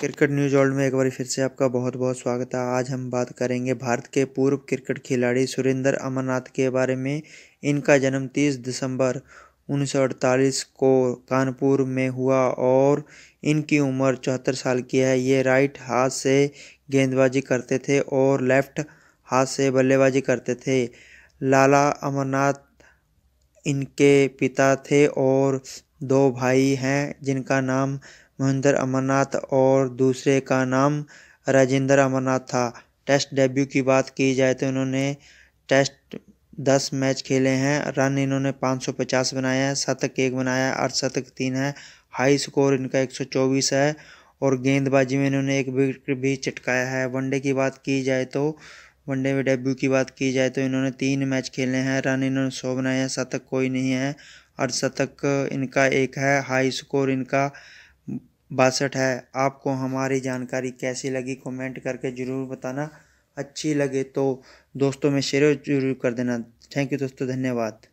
cricket news world में एक बार फिर से आपका बहुत बहुत स्वागत है आज हम बात करेंगे भारत के पूर्व क्रिकेट खिलाड़ी सुरेंद्र अमरनाथ के बारे में इनका जन्म 30 दिसंबर 1948 को कानपुर में हुआ और इनकी उम्र चौहत्तर साल की है ये राइट हाथ से गेंदबाजी करते थे और लेफ्ट हाथ से बल्लेबाजी करते थे लाला अमरनाथ इनके पिता थे और दो भाई हैं जिनका नाम महेंद्र अमरनाथ और दूसरे का नाम राजेंद्र अमरनाथ था टेस्ट डेब्यू की बात की जाए तो इन्होंने टेस्ट दस मैच खेले हैं रन इन्होंने 550 बनाए हैं शतक एक बनाया है अर्धशतक तीन है हाई स्कोर इनका 124 है और गेंदबाजी में इन्होंने एक विकेट भी चटकाया है वनडे की बात की जाए तो वनडे में डेब्यू की बात की जाए तो इन्होंने तीन मैच खेले हैं रन इन्होंने सौ बनाए हैं शतक कोई नहीं है अर्धशतक इनका एक है हाई स्कोर इनका बासठ है आपको हमारी जानकारी कैसी लगी कमेंट करके ज़रूर बताना अच्छी लगे तो दोस्तों में शेयर जरूर कर देना थैंक यू दोस्तों धन्यवाद